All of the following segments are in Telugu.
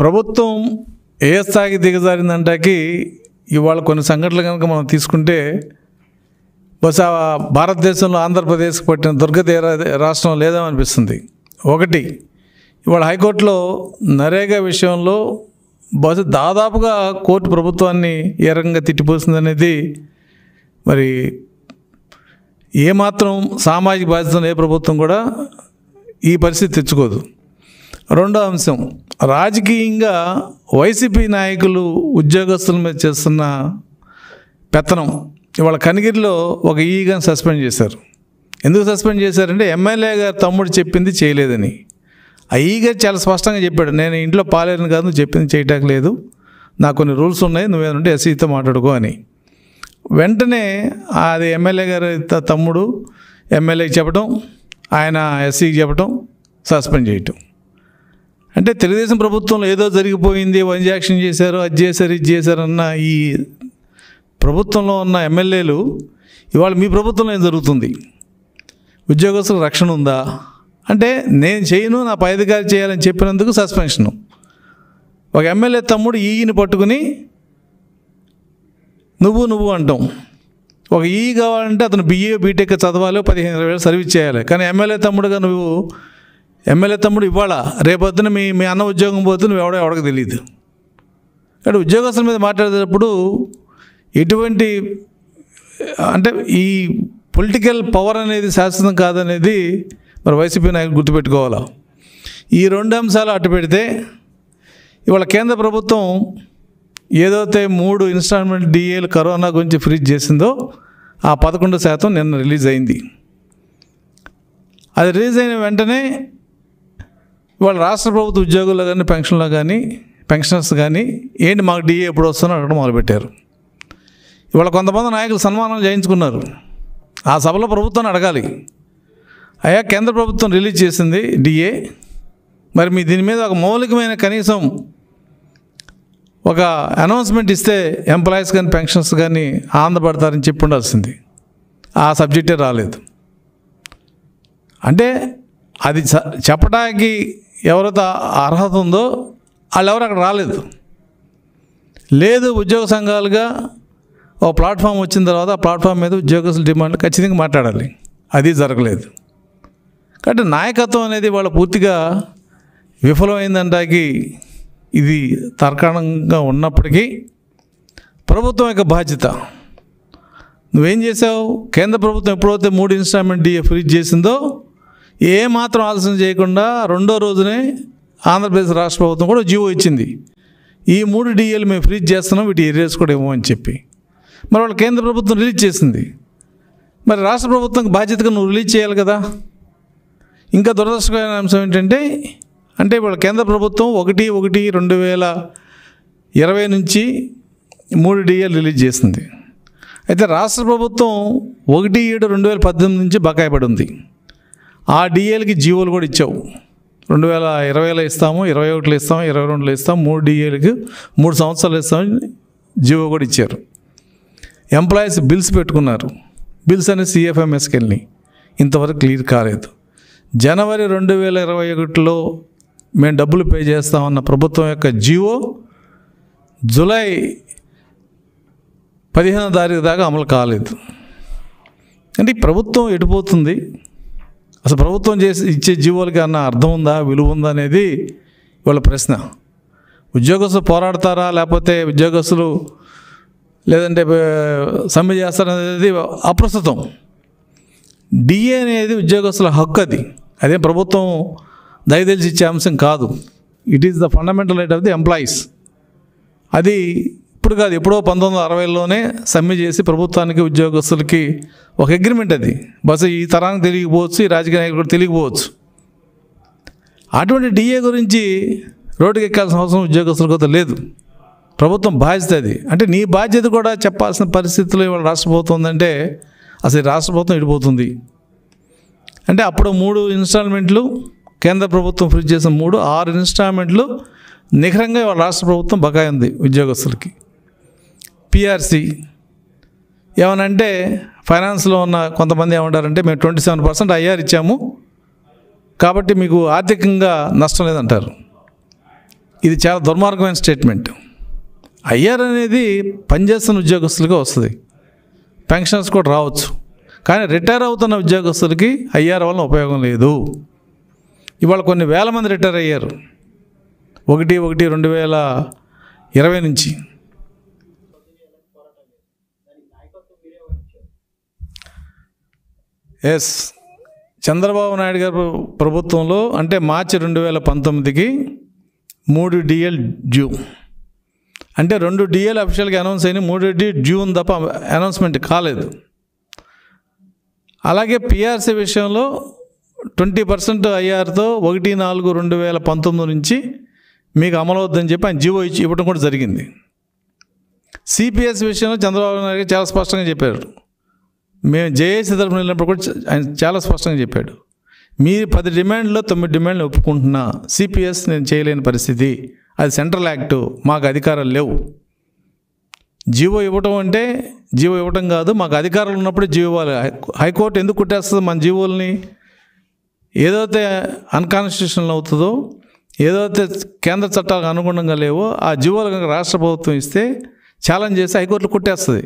ప్రభుత్వం ఏ స్థాయికి దిగజారిందంటాకి ఇవాళ కొన్ని సంఘటనలు కనుక మనం తీసుకుంటే బహుశా భారతదేశంలో ఆంధ్రప్రదేశ్కి పట్టిన దుర్గతి రాష్ట్రం లేదామనిపిస్తుంది ఒకటి ఇవాళ హైకోర్టులో నరేగా విషయంలో బహుశా దాదాపుగా కోర్టు ప్రభుత్వాన్ని ఏ రకంగా తిట్టిపోసిందనేది మరి ఏమాత్రం సామాజిక బాధ్యత ఏ ప్రభుత్వం కూడా ఈ పరిస్థితి తెచ్చుకోదు రెండో అంశం రాజకీయంగా వైసీపీ నాయకులు ఉద్యోగస్తుల మీద చేస్తున్న పెత్తనం ఇవాళ కనిగిరిలో ఒక ఈగాని సస్పెండ్ చేశారు ఎందుకు సస్పెండ్ చేశారంటే ఎమ్మెల్యే గారు తమ్ముడు చెప్పింది చేయలేదని ఆ ఈగ చాలా స్పష్టంగా చెప్పాడు నేను ఇంట్లో పాలేరును కాదు చెప్పింది చేయటానికి లేదు నాకు కొన్ని రూల్స్ ఉన్నాయి నువ్వేదంటే ఎస్ఈతో మాట్లాడుకో అని వెంటనే అది ఎమ్మెల్యే గారు తమ్ముడు ఎమ్మెల్యేకి చెప్పడం ఆయన ఎస్సీకి చెప్పడం సస్పెండ్ చేయటం అంటే తెలుగుదేశం ప్రభుత్వంలో ఏదో జరిగిపోయింది వన్ జాక్షన్ చేశారు అది చేశారు ఇది చేశారు అన్న ఈ ప్రభుత్వంలో ఉన్న ఎమ్మెల్యేలు ఇవాళ మీ ప్రభుత్వంలో ఏం జరుగుతుంది ఉద్యోగస్తుల రక్షణ ఉందా అంటే నేను చేయను నా పై అధికారి చేయాలని చెప్పినందుకు సస్పెన్షను ఒక ఎమ్మెల్యే తమ్ముడు ఈయని పట్టుకుని నువ్వు నువ్వు అంటాం ఒక ఈ కావాలంటే అతను బిఏ బీటెక్ చదవాలి పదిహేను ఇరవై వేలు సర్వీస్ చేయాలి కానీ ఎమ్మెల్యే తమ్ముడుగా నువ్వు ఎమ్మెల్యే తమ్ముడు ఇవాళ రేపొద్దున మీ మీ అన్న ఉద్యోగం పోతే ఎవడో ఎవడకు తెలియదు అంటే ఉద్యోగస్తుల మీద మాట్లాడేటప్పుడు ఎటువంటి అంటే ఈ పొలిటికల్ పవర్ అనేది శాశ్వతం కాదనేది మరి వైసీపీ నాయకులు గుర్తుపెట్టుకోవాలి ఈ రెండు అంశాలు అట్టు పెడితే ఇవాళ కేంద్ర ప్రభుత్వం ఏదైతే మూడు ఇన్స్టాల్మెంట్ డిఏలు కరోనా గురించి ఫ్రీజ్ చేసిందో ఆ పదకొండు శాతం నిన్న రిలీజ్ అయింది అది రిలీజ్ అయిన వెంటనే వాళ్ళ రాష్ట్ర ప్రభుత్వ ఉద్యోగుల్లో కానీ పెన్షన్లో కానీ పెన్షనర్స్ కానీ ఏంటి మాకు డిఏ ఎప్పుడు వస్తుందో అడగడం మొదలుపెట్టారు ఇవాళ కొంతమంది నాయకులు సన్మానాలు చేయించుకున్నారు ఆ సభలో ప్రభుత్వాన్ని అడగాలి అయ్యా కేంద్ర ప్రభుత్వం రిలీజ్ చేసింది డిఏ మరి మీ దీని మీద ఒక మౌలికమైన కనీసం ఒక అనౌన్స్మెంట్ ఇస్తే ఎంప్లాయీస్ కానీ పెన్షన్స్ కానీ ఆనందపడతారని చెప్పి ఉండాల్సింది ఆ సబ్జెక్టే రాలేదు అంటే అది చెప్పడానికి ఎవరైతే అర్హత ఉందో వాళ్ళెవరు అక్కడ రాలేదు లేదు ఉద్యోగ సంఘాలుగా ఓ ప్లాట్ఫామ్ వచ్చిన తర్వాత ఆ ప్లాట్ఫామ్ మీద ఉద్యోగస్తుల డిమాండ్ ఖచ్చితంగా మాట్లాడాలి అది జరగలేదు కాబట్టి నాయకత్వం అనేది వాళ్ళ పూర్తిగా విఫలమైందంటాకి ఇది తర్కాణంగా ఉన్నప్పటికీ ప్రభుత్వం యొక్క బాధ్యత నువ్వేం చేసావు కేంద్ర ప్రభుత్వం ఎప్పుడైతే మూడు ఇన్స్టాల్మెంట్ డిఎఫ్ రిలీజ్ చేసిందో ఏమాత్రం ఆలస్యం చేయకుండా రెండో రోజునే ఆంధ్రప్రదేశ్ రాష్ట్ర ప్రభుత్వం కూడా జీవో ఇచ్చింది ఈ మూడు డిఏలు మేము ఫ్రీజ్ చేస్తున్నాం వీటి ఏరియాస్ కూడా ఏమో అని చెప్పి మరి వాళ్ళు కేంద్ర ప్రభుత్వం రిలీజ్ చేసింది మరి రాష్ట్ర ప్రభుత్వం బాధ్యతగా నువ్వు రిలీజ్ చేయాలి కదా ఇంకా దురదృష్టకరమైన అంశం ఏంటంటే అంటే ఇవాళ కేంద్ర ప్రభుత్వం ఒకటి ఒకటి రెండు వేల ఇరవై నుంచి మూడు డిఏలు రిలీజ్ చేసింది అయితే రాష్ట్ర ప్రభుత్వం ఒకటి ఏడు రెండు వేల పద్దెనిమిది నుంచి బకాయపడి ఉంది ఆ డిఏలకి జీవోలు కూడా ఇచ్చావు రెండు వేల ఇరవైలో ఇస్తాము ఇరవై ఒకటిలో ఇస్తాము ఇరవై రెండులో ఇస్తాము మూడు డిఏలకి మూడు సంవత్సరాలు ఇస్తామని జీవో కూడా ఇచ్చారు ఎంప్లాయీస్ బిల్స్ పెట్టుకున్నారు బిల్స్ అనే సిఎఫ్ఎంఎస్కి వెళ్ళి ఇంతవరకు క్లియర్ కాలేదు జనవరి రెండు వేల ఇరవై ఒకటిలో మేము డబ్బులు పే చేస్తామన్న ప్రభుత్వం యొక్క జీవో జూలై పదిహేనో తారీఖు దాకా అమలు కాలేదు అంటే ప్రభుత్వం ఎటుపోతుంది అసలు ప్రభుత్వం చేసి ఇచ్చే జీవోలకి అన్న అర్థం ఉందా విలువ ఉందా అనేది ఇవాళ ప్రశ్న ఉద్యోగస్తులు పోరాడతారా లేకపోతే ఉద్యోగస్తులు లేదంటే సమ్మె చేస్తారనేది అప్రస్తుతం డిఏ అనేది ఉద్యోగస్తుల హక్కు అది అదే ప్రభుత్వం దయదలిచి ఇచ్చే అంశం కాదు it is the fundamental right of the employees అది ఇప్పుడు కాదు ఎప్పుడో పంతొమ్మిది వందల అరవైలోనే సమ్మె చేసి ప్రభుత్వానికి ఉద్యోగస్తులకి ఒక అగ్రిమెంట్ అది బస్ ఈ తరానికి తెలియకపోవచ్చు ఈ రాజకీయ నాయకులు కూడా తెలియకపోవచ్చు అటువంటి డిఏ గురించి రోడ్డుకి ఎక్కాల్సిన అవసరం కొత్త లేదు ప్రభుత్వం బాధ్యత అది అంటే నీ బాధ్యత కూడా చెప్పాల్సిన పరిస్థితుల్లో ఇవాళ రాష్ట్ర ప్రభుత్వం ఉందంటే అసలు రాష్ట్ర ప్రభుత్వం ఇడిపోతుంది అంటే అప్పుడు మూడు ఇన్స్టాల్మెంట్లు కేంద్ర ప్రభుత్వం ఫ్రీ చేసిన మూడు ఆరు ఇన్స్టాల్మెంట్లు నిఖరంగా ఇవాళ రాష్ట్ర ప్రభుత్వం బకాయి ఉంది ఉద్యోగస్తులకి పిఆర్సి ఏమనంటే ఫైనాన్స్లో ఉన్న కొంతమంది ఏమంటారంటే మేము ట్వంటీ సెవెన్ పర్సెంట్ ఐఆర్ ఇచ్చాము కాబట్టి మీకు ఆర్థికంగా నష్టం లేదంటారు ఇది చాలా దుర్మార్గమైన స్టేట్మెంట్ ఐఆర్ అనేది పనిచేస్తున్న ఉద్యోగస్తులకే వస్తుంది పెన్షన్స్ కూడా రావచ్చు కానీ రిటైర్ అవుతున్న ఉద్యోగస్తులకి ఐఆర్ వల్ల ఉపయోగం లేదు ఇవాళ కొన్ని వేల మంది రిటైర్ అయ్యారు ఒకటి ఒకటి రెండు వేల ఇరవై నుంచి ఎస్ చంద్రబాబు నాయుడు గారు ప్రభుత్వంలో అంటే మార్చి రెండు వేల పంతొమ్మిదికి మూడు డిఎల్ జూ అంటే రెండు డిఎల్ అఫీషియల్గా అనౌన్స్ అయిన మూడు డి జూన్ తప్ప అనౌన్స్మెంట్ కాలేదు అలాగే పిఆర్సీ విషయంలో ట్వంటీ పర్సెంట్ ఐఆర్తో ఒకటి నాలుగు రెండు వేల పంతొమ్మిది నుంచి మీకు అమలవద్దని చెప్పి ఆయన జీవో ఇచ్చి ఇవ్వడం కూడా జరిగింది సిపిఎస్ విషయంలో చంద్రబాబు నాయుడు చాలా స్పష్టంగా చెప్పారు మేము జేఏసీ తరఫున వెళ్ళినప్పుడు కూడా ఆయన చాలా స్పష్టంగా చెప్పాడు మీరు పది డిమాండ్లో తొమ్మిది డిమాండ్లు ఒప్పుకుంటున్నా సిపిఎస్ నేను చేయలేని పరిస్థితి అది సెంట్రల్ యాక్టు మాకు అధికారాలు లేవు జీవో ఇవ్వటం అంటే జీవో ఇవ్వటం కాదు మాకు అధికారాలు ఉన్నప్పుడు జీవో ఇవ్వాలి హైకోర్టు ఎందుకు కుట్టేస్తుంది మన జీవోల్ని ఏదైతే అన్కాన్స్టిట్యూషనల్ అవుతుందో ఏదైతే కేంద్ర చట్టాలకు అనుగుణంగా లేవో ఆ జీవోలు కనుక రాష్ట్ర ప్రభుత్వం ఇస్తే ఛాలెంజ్ చేస్తే హైకోర్టులు కుట్టేస్తుంది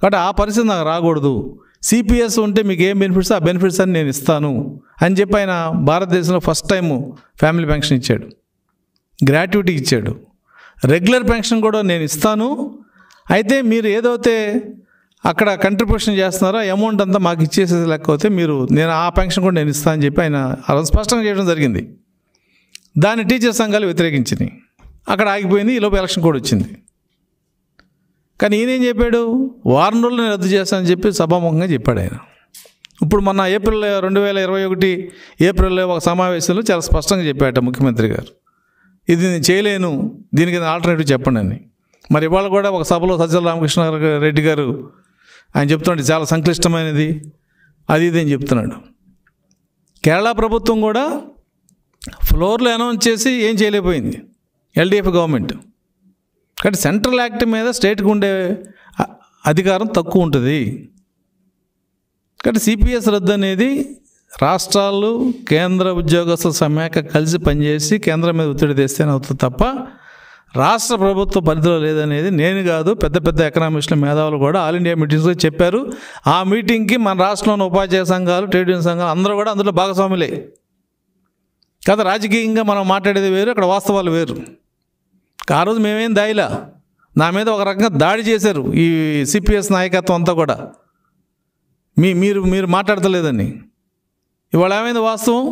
కాబట్టి ఆ పరిస్థితి నాకు రాకూడదు సిపిఎస్ ఉంటే మీకు ఏం బెనిఫిట్స్ ఆ బెనిఫిట్స్ అని నేను ఇస్తాను అని చెప్పి ఆయన భారతదేశంలో ఫస్ట్ టైము ఫ్యామిలీ పెన్షన్ ఇచ్చాడు గ్రాట్యుటీ ఇచ్చాడు రెగ్యులర్ పెన్షన్ కూడా నేను ఇస్తాను అయితే మీరు ఏదైతే అక్కడ కంట్రిబ్యూషన్ చేస్తున్నారో అమౌంట్ అంతా మాకు ఇచ్చేసేది లేకపోతే మీరు నేను ఆ పెన్షన్ కూడా నేను ఇస్తాను అని చెప్పి ఆయన స్పష్టంగా చేయడం జరిగింది దాన్ని టీచర్ సంఘాలు వ్యతిరేకించినాయి అక్కడ ఆగిపోయింది ఈలోపు ఎలక్షన్ కూడా వచ్చింది కానీ ఏం చెప్పాడు వారం రోజులు నేను రద్దు చేస్తానని చెప్పి సభాముఖంగా చెప్పాడు ఆయన ఇప్పుడు మొన్న ఏప్రిల్ రెండు వేల ఇరవై ఒకటి ఏప్రిల్లో ఒక సమావేశంలో చాలా స్పష్టంగా చెప్పాట ముఖ్యమంత్రి గారు ఇది నేను చేయలేను దీనికి ఆల్టర్నేటివ్ చెప్పండి అని మరి ఇవాళ కూడా ఒక సభలో సజ్జల రామకృష్ణ రెడ్డి గారు ఆయన చెప్తున్నాడు చాలా సంక్లిష్టమైనది అది ఇది అని చెప్తున్నాడు కేరళ ప్రభుత్వం కూడా ఫ్లోర్లో అనౌన్స్ చేసి ఏం చేయలేకపోయింది ఎల్డిఎఫ్ గవర్నమెంట్ కాబట్టి సెంట్రల్ యాక్ట్ మీద స్టేట్కి ఉండే అధికారం తక్కువ ఉంటుంది కాబట్టి సిపిఎస్ రద్దు అనేది రాష్ట్రాలు కేంద్ర ఉద్యోగస్తుల సమాక కలిసి పనిచేసి కేంద్రం మీద ఒత్తిడి తెస్తేనే అవుతుంది తప్ప రాష్ట్ర ప్రభుత్వ పరిధిలో లేదనేది నేను కాదు పెద్ద పెద్ద ఎకనామిస్టుల మేధావులు కూడా ఆల్ ఇండియా మీటింగ్స్లో చెప్పారు ఆ మీటింగ్కి మన రాష్ట్రంలోని ఉపాధ్యాయ సంఘాలు ట్రేడ్ యూనియన్ సంఘాలు అందరూ కూడా అందులో భాగస్వాములే కదా రాజకీయంగా మనం మాట్లాడేది వేరు అక్కడ వాస్తవాలు వేరు ఆ రోజు మేమేం దాయిలా నా మీద ఒక రకంగా దాడి చేశారు ఈ సిపిఎస్ నాయకత్వం అంతా కూడా మీ మీరు మీరు మాట్లాడతలేదని ఇవాళ ఏమైంది వాస్తవం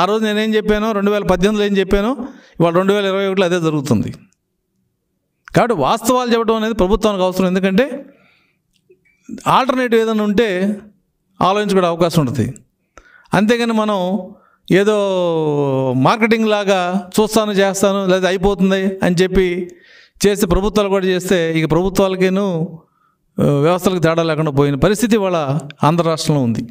ఆ రోజు నేనేం చెప్పాను రెండు వేల పద్దెనిమిదిలో ఏం చెప్పాను ఇవాళ రెండు వేల ఇరవై ఒకటిలో అదే జరుగుతుంది కాబట్టి వాస్తవాలు చెప్పడం అనేది ప్రభుత్వానికి అవసరం ఎందుకంటే ఆల్టర్నేటివ్ ఏదైనా ఉంటే ఆలోచించుకునే అవకాశం ఉంటుంది అంతేగాని మనం ఏదో మార్కెటింగ్ లాగా చూస్తాను చేస్తాను లేదా అయిపోతుంది అని చెప్పి చేసి ప్రభుత్వాలు కూడా చేస్తే ఇక ప్రభుత్వాలకేను వ్యవస్థలకు తేడా లేకుండా పోయిన పరిస్థితి వాళ్ళ ఆంధ్ర రాష్ట్రంలో ఉంది